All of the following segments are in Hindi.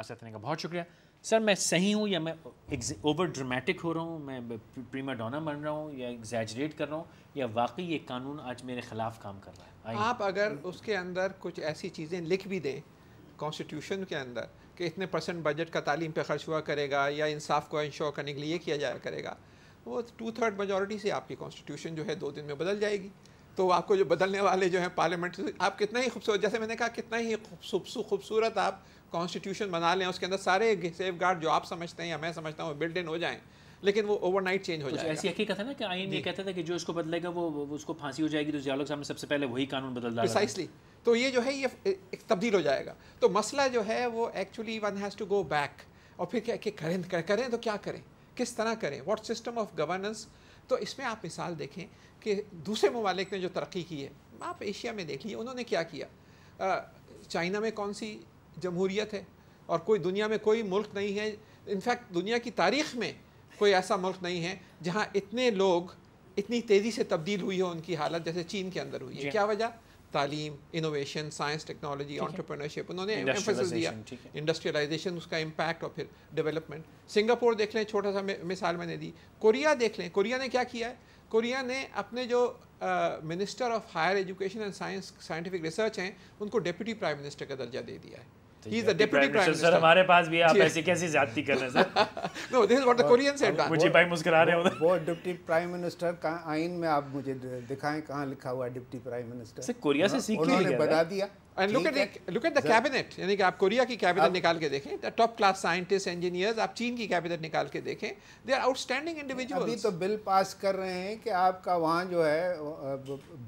हमारे साथ रहने का बहुत शुक्रिया सर मैं सही हूँ या मैं ओवर ड्रामेटिक हो रहा हूँ मैं प्रीमा डोना बन रहा हूँ या एग्जैजरेट कर रहा हूँ या वाकई ये कानून आज मेरे खिलाफ काम कर रहा है आप अगर उसके अंदर कुछ ऐसी चीज़ें लिख भी दें कॉन्स्टिट्यूशन के अंदर कि इतने परसेंट बजट का तालीम पर खर्च हुआ करेगा या इंसाफ को इंश्योर करने के लिए किया जाया करेगा वो टू थर्ड मेजोरिटी से आपकी कॉन्स्टिट्यूशन जो है दो दिन में बदल जाएगी तो आपको जो बदलने वाले जो हैं पार्लियामेंट से आप कितना ही खूबसूरत जैसे मैंने कहा कितना ही खूबसूरत आप कॉन्स्टिट्यूशन बना लें उसके अंदर सारे सेफ गार्ड जो आप समझते हैं या मैं समझता हूँ बिल्ड इन हो जाएँ लेकिन वो ओवरनाइट चेंज हो जाएगा ऐसी हकीकत है ना कि आईन ये कहता था कि जो इसको बदलेगा वो उसको फांसी हो जाएगी तो जियालोग साहब ने सबसे पहले वही कानून बदल दिया प्रिसाइसली तो ये जो है ये तब्दील हो जाएगा तो मसला जो है वो actually one has to go back और फिर क्या करें करें तो क्या करें किस तरह करें व्हाट सिस्टम ऑफ गवर्नेंस तो इसमें आप मिसाल देखें कि दूसरे ममालिक ने जो तरक्की की है आप एशिया में देख लीजिए उन्होंने क्या किया चाइना में कौन सी जमहूरीत है और कोई दुनिया में कोई मुल्क नहीं है इनफैक्ट दुनिया की तारीख में कोई ऐसा मुल्क नहीं है जहाँ इतने लोग इतनी तेज़ी से तब्दील हुई हो उनकी हालत जैसे चीन के अंदर हुई है क्या वजह तालीम इनोवेशन साइंस टेक्नोलॉजी ऑन्टरप्रनरशिप उन्होंने एम्फोसिस दिया इंडस्ट्रियलाइजेशन उसका इम्पैक्ट और फिर डेवलपमेंट सिंगापुर देख लें छोटा सा मिसाल मैंने दी कोरिया देख लें कोरिया ने क्या किया है कोरिया ने अपने जो minister of higher education and science scientific research हैं उनको डिप्टी प्राइम मिनिस्टर का दर्जा दे दिया है तो He's deputy prime minister. Sir, हमारे पास भी आप ज्यादती कर रहे हैं sir? No, this is what the मुझे भाई रहे हो वो का में आप मुझे दिखाएं कहाँ लिखा हुआ है डिप्टी प्राइम सर कोरिया से हाँ, सीख लिया उन्होंने बता दिया. And look at the, look at the cabinet. यानी कि आप कोरिया की कैबिनेट निकाल के देखें, the top class scientists, engineers, आप चीन की कैबिनेट निकाल के देखें, they are outstanding individuals. अभी तो बिल पास कर रहे हैं कि आपका वहाँ जो है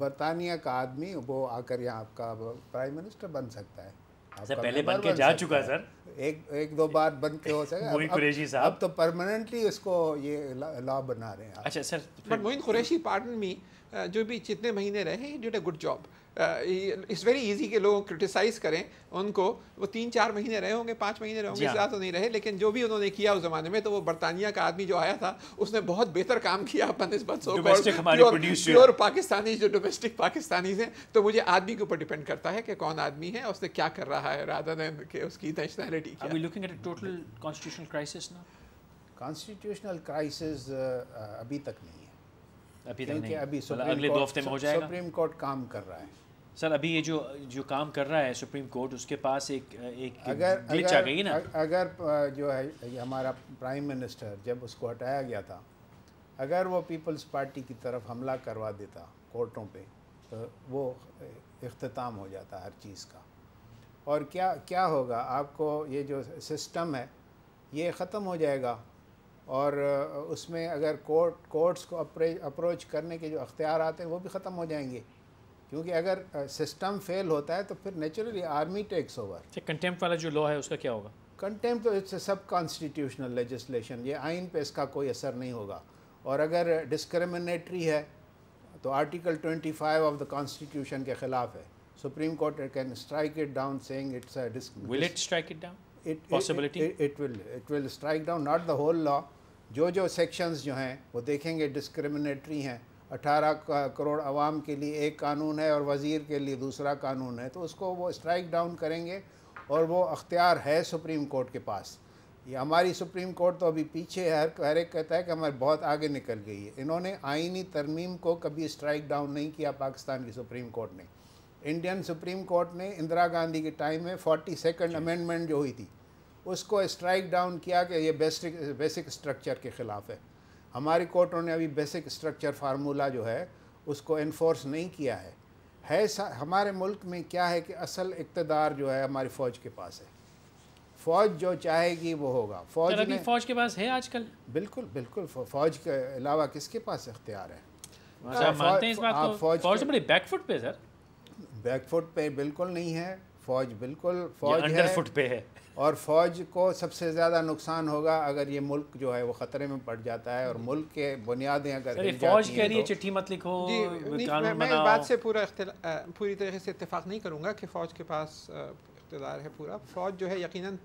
बर्तानिया का आदमी वो आकर यहाँ आपका प्राइम मिनिस्टर बन सकता है. से पहले बन के जा चुका है सर एक एक दो बार बंद के तो हो सके अब, अब तो परमानेंटली उसको ये लॉ बना रहे हैं अच्छा sir but Moin Qureshi pardon me जो भी जितने महीने रहे ही did a good job it's very easy के लोग क्रिटिसाइज करें उनको वो तीन चार महीने रहे होंगे पाँच महीने रहे होंगे ज़्यादा हाँ। तो नहीं रहे लेकिन जो भी उन्होंने किया उस ज़माने में तो वो बरतानिया का आदमी जो आया था उसने बहुत बेहतर काम किया अपन बनस्बत सो और पाकिस्तानी जो डोमेस्टिक पाकिस्तानी हैं तो मुझे आदमी के ऊपर डिपेंड करता है कि कौन आदमी है उसने क्या कर रहा है राधा ने उसकी nationality already Are yeah. we looking at a total constitutional crisis now? Constitutional crisis uh, uh अभी तक नहीं है अभी Abhi नहीं अभी मतलब अगले दो हफ्ते में हो जाएगा Supreme Court kaam kar raha hai. Sir अभी ये जो जो काम कर रहा है सुप्रीम कोर्ट उसके पास एक एक अगर ग्लिच आ गई ना अगर जो है हमारा प्राइम मिनिस्टर जब उसको हटाया गया था अगर वो पीपल्स पार्टी की तरफ हमला करवा देता कोर्टों पे तो वो अख्ताम हो जाता हर चीज़ का और क्या क्या होगा आपको ये जो सिस्टम है ये ख़त्म हो जाएगा और उसमें अगर कोर्ट कोर्ट्स को अप्रोच करने के जो अख्तियार आते हैं वो भी ख़त्म हो जाएंगे क्योंकि अगर सिस्टम फेल होता है तो फिर naturally army takes over contempt वाला जो लॉ है उसका क्या होगा कंटेम्प्ट तो इट्स सब कॉन्स्टिट्यूशनल लेजिस्लेशन ये आइन पे इसका कोई असर नहीं होगा और अगर डिस्क्रमिनेटरी है तो आर्टिकल 25 ऑफ द कॉन्स्टिट्यूशन के ख़िलाफ़ है Supreme Court can strike it down saying it's a disc. Will it strike it down? It, Possibility? It, it, it, will it will strike down not the whole law जो जो sections जो हैं वो देखेंगे discriminatory हैं 18 करोड़ आवाम के लिए एक कानून है और वज़ीर के लिए दूसरा कानून है तो उसको वो स्ट्राइक डाउन करेंगे और वो अख्तियार है सुप्रीम कोर्ट के पास ये हमारी सुप्रीम कोर्ट तो अभी पीछे है हर एक कहता है कि हमारे बहुत आगे निकल गई है इन्होंने आइनी तरमीम को कभी स्ट्राइक डाउन नहीं किया पाकिस्तान की सुप्रीम कोर्ट ने इंडियन सुप्रीम कोर्ट ने इंदिरा गांधी के टाइम में फोर्टी सेकेंड अमेंडमेंट जो हुई थी उसको स्ट्राइक डाउन किया कि ये बेसिक बेसिक स्ट्रक्चर के ख़िलाफ़ है हमारी कोर्टों ने अभी बेसिक स्ट्रक्चर फार्मूला जो है उसको इन्फोर्स नहीं किया है है हमारे मुल्क में क्या है कि असल इकतदार जो है हमारी फ़ौज के पास है फौज जो चाहेगी वो होगा फौज अभी फौज के पास है आजकल बिल्कुल बिल्कुल फौज के अलावा किसके पास इख्तियार है आप हाँ, हाँ, फौज, फौज तो बड़ी बैकफुट पे सर बैकफुट पे बिल्कुल नहीं है फौज बिल्कुल फौज है फुट पे है और फौज को सबसे ज़्यादा नुकसान होगा अगर ये मुल्क जो है वो ख़तरे में पड़ जाता है और मुल्क के बुनियादें अगर फौज कह रही है तो- चिट्ठी मत लिखो मैं, मैं बात से पूरा पूरी तरीके से इतफाक़ नहीं करूंगा कि फ़ौज के पास इकतदार है पूरा फ़ौज जो है यकीन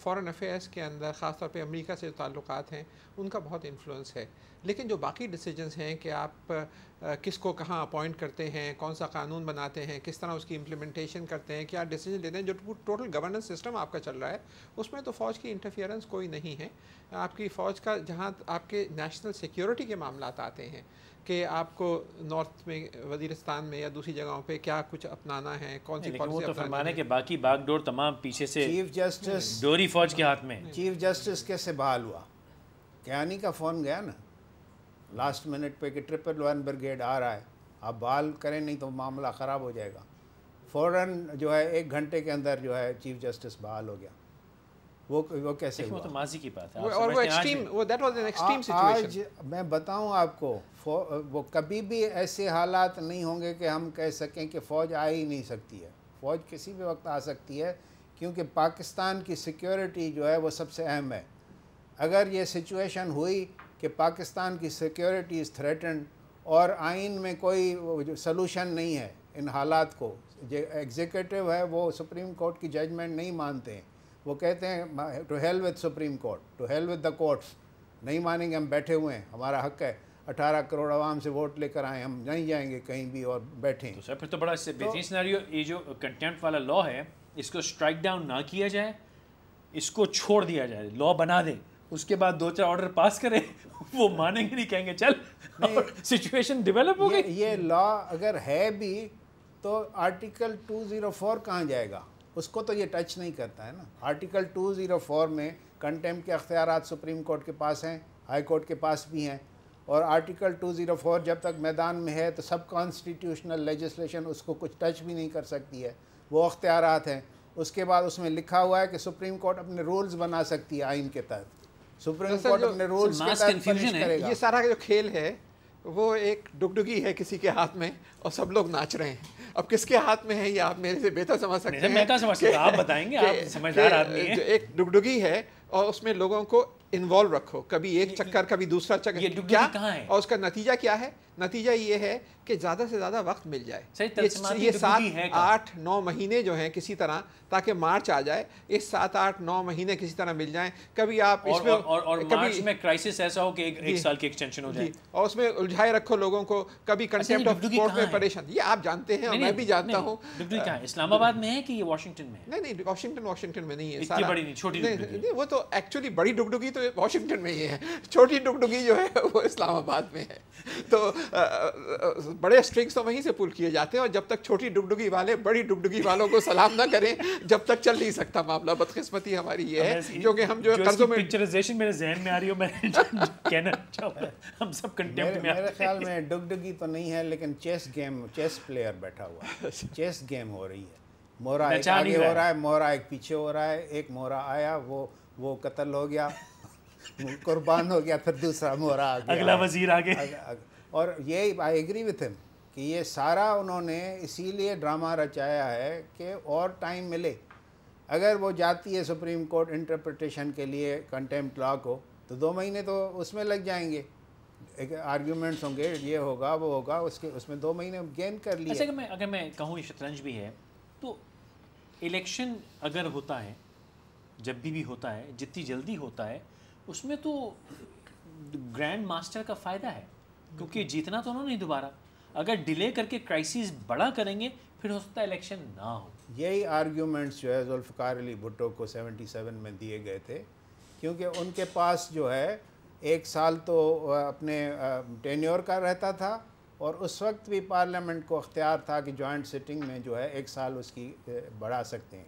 फ़ॉरन अफेयर्स के अंदर ख़ासतौर पर अमेरिका से जो ताल्लुक हैं उनका बहुत इन्फ्लुएंस है लेकिन जो बाकी डिसीजंस हैं कि आप किसको कहाँ अपॉइंट करते हैं कौन सा कानून बनाते हैं किस तरह उसकी इम्प्लीमेंटेशन करते हैं क्या डिसीजन लेते हैं जो टोटल गवर्नेंस सिस्टम आपका चल रहा है उसमें तो फ़ौज की इंटरफियरेंस कोई नहीं है आपकी फ़ौज का जहाँ आपके नेशनल सिक्योरिटी के मामला आते हैं कि आपको नॉर्थ में वजीरस्तान में या दूसरी जगहों पे क्या कुछ अपनाना है कौन सी वो तो फरमाने के बाकी बागडोर तमाम पीछे से चीफ जस्टिस डोरी फौज के हाथ में चीफ जस्टिस कैसे बहाल हुआ कयानी का फ़ोन गया ना लास्ट मिनट पे कि ट्रिपल वन ब्रिगेड आ रहा है आप बहाल करें नहीं तो मामला ख़राब हो जाएगा फ़ौर जो है एक घंटे के अंदर जो है चीफ जस्टिस बहाल हो गया वो वो कैसे हुआ? वो तो माजी की बात है और वो एक्सट्रीम वो that was an extreme situation आज मैं बताऊं आपको वो कभी भी ऐसे हालात नहीं होंगे कि हम कह सकें कि फ़ौज आ ही नहीं सकती है फ़ौज किसी भी वक्त आ सकती है क्योंकि पाकिस्तान की सिक्योरिटी जो है वो सबसे अहम है अगर ये सिचुएशन हुई कि पाकिस्तान की सिक्योरिटी इज़ थ्रेटन और आइन में कोई सलूशन नहीं है इन हालात को जो एग्जीक्यूटिव है वो सुप्रीम कोर्ट की जजमेंट नहीं मानते हैं वो कहते हैं to hell with supreme court to hell with the courts नहीं मानेंगे हम बैठे हुए हैं हमारा हक है अठारह करोड़ आवाम से वोट लेकर आए हम नहीं जाएंगे कहीं भी और बैठे तो सर फिर तो बड़ा इससे तो बेहतरीन सिनेरियो ये जो कंटेंट वाला लॉ है इसको स्ट्राइक डाउन ना किया जाए इसको छोड़ दिया जाए लॉ बना दें उसके बाद दो चार ऑर्डर पास करें वो मानेंगे नहीं कहेंगे चल सिचुएशन डेवलप हो गई ये लॉ अगर है भी तो आर्टिकल 204 जीरो कहाँ जाएगा उसको तो ये टच नहीं करता है ना आर्टिकल 204 में कंटेम्प के अख्तियार सुप्रीम कोर्ट के पास हैं हाई कोर्ट के पास भी हैं और आर्टिकल 204 जब तक मैदान में है तो सब कॉन्स्टिट्यूशनल लेजिस्लेशन उसको कुछ टच भी नहीं कर सकती है वो अख्तियार हैं उसके बाद उसमें लिखा हुआ है कि सुप्रीम कोर्ट अपने रूल्स बना सकती है आइन के तहत तो सुप्रीम कोर्ट अपने रूल्स के तहत ये सारा जो खेल है वो एक डुगडुगी है किसी के हाथ में और सब लोग नाच रहे हैं अब किसके हाथ में है ये आप मेरे से बेहतर समझ सकते हैं मैं क्या समझ सकता आप बताएंगे आप समझदार आदमी हैं एक डुगडुगी है और उसमें लोगों को इन्वॉल्व रखो कभी एक चक्कर कभी दूसरा चक्कर क्या है और उसका नतीजा क्या है नतीजा ये है कि ज़्यादा से ज़्यादा वक्त मिल जाए ये, ये तो सात आठ नौ महीने जो हैं किसी तरह ताकि मार्च आ जाए इस सात आठ नौ महीने किसी तरह मिल जाएं कभी आप और, इसमें और, और, और कभी में क्राइसिस ऐसा हो कि एक, एक साल की एक्सटेंशन हो जाए और उसमें उलझाए रखो लोगों को कभी कंसेप्ट ऑफ कोर्ट में परेशान ये आप जानते हैं मैं भी जानता हूँ इस्लामाबाद में है कि ये वाशिंगटन में नहीं नहीं वाशिंगटन वाशिंगटन में नहीं है बड़ी छोटी नहीं वो तो एक्चुअली बड़ी डुगडुगी तो वाशिंगटन में ही है छोटी डुगडुगी जो है वो इस्लामाबाद में है तो बड़े स्ट्रिंग्स तो वहीं से पुल किए जाते हैं और जब तक छोटी डुबडुगी वाले बड़ी डुबडुगी वालों को सलाम ना करें जब तक चल नहीं सकता मामला बदकिस्मती हमारी ये है क्योंकि हम जो, कर्जों में पिक्चराइजेशन मेरे जहन में आ रही हो मैं कहना चाहूँगा हम सब कंटेंप्ट में मेरे ख्याल में डुगडुगी तो नहीं है लेकिन चेस गेम चेस प्लेयर बैठा हुआ है चेस अच्छा। गेम हो रही है मोरा एक आगे हो रहा है मोरा एक पीछे हो रहा है एक मोरा आया वो वो कत्ल हो गया कुर्बान हो गया फिर दूसरा मोरा आ गया अगला वजीर आ गया और ये आई एग्री विथ हिम कि ये सारा उन्होंने इसीलिए ड्रामा रचाया है कि और टाइम मिले अगर वो जाती है सुप्रीम कोर्ट इंटरप्रटेशन के लिए कंटेम्प्ट लॉ को तो दो महीने तो उसमें लग जाएंगे एक आर्ग्यूमेंट्स होंगे ये होगा वो होगा उसके उसमें दो महीने गेन कर लिए अच्छा, अगर मैं अगर मैं कहूँ ये शतरंज भी है तो इलेक्शन अगर होता है जब भी भी होता है जितनी जल्दी होता है उसमें तो ग्रैंड मास्टर का फ़ायदा है क्योंकि जीतना तो उन्होंने दोबारा अगर डिले करके क्राइसिस बड़ा करेंगे फिर हो सकता है इलेक्शन ना हो यही आर्ग्यूमेंट्स जो है जुल्फ़ार अली भुट्टो को 77 में दिए गए थे क्योंकि उनके पास जो है एक साल तो अपने टेन्योर का रहता था और उस वक्त भी पार्लियामेंट को अख्तियार था कि जॉइंट सिटिंग में जो है एक साल उसकी बढ़ा सकते हैं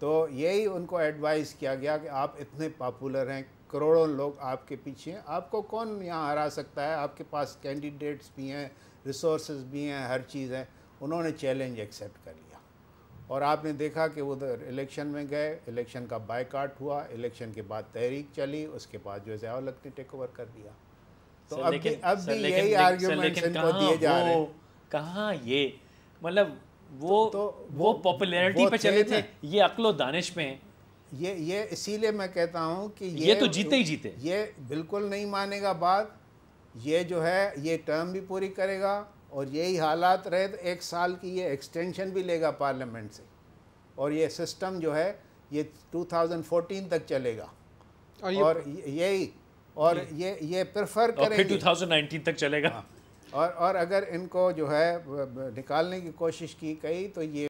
तो यही उनको एडवाइस किया गया कि आप इतने पॉपुलर हैं करोड़ों लोग आपके पीछे हैं आपको कौन यहाँ हरा सकता है आपके पास कैंडिडेट्स भी हैं रिसोर्स भी हैं हर चीज़ है उन्होंने चैलेंज एक्सेप्ट कर लिया और आपने देखा कि वो इलेक्शन में गए इलेक्शन का बायकाट हुआ इलेक्शन के बाद तहरीक चली उसके बाद जो जयावलक ने टेक ओवर कर लिया तो अब भी अब भी यही आर्ग्यूमेंट इनको दिए जा रहे कहाँ ये मतलब वो तो, वो पॉपुलैरिटी पे चले थे ये अकलो दानिश में ये ये इसीलिए मैं कहता हूँ कि ये, ये तो जीते ही जीते ये बिल्कुल नहीं मानेगा बात ये जो है ये टर्म भी पूरी करेगा और यही हालात रहे तो एक साल की ये एक्सटेंशन भी लेगा पार्लियामेंट से और ये सिस्टम जो है ये 2014 तक चलेगा और, और यही और ये ये, ये प्रेफर करेंगे टू थाउजेंड तक चलेगा हाँ। और और अगर इनको जो है निकालने की कोशिश की गई तो ये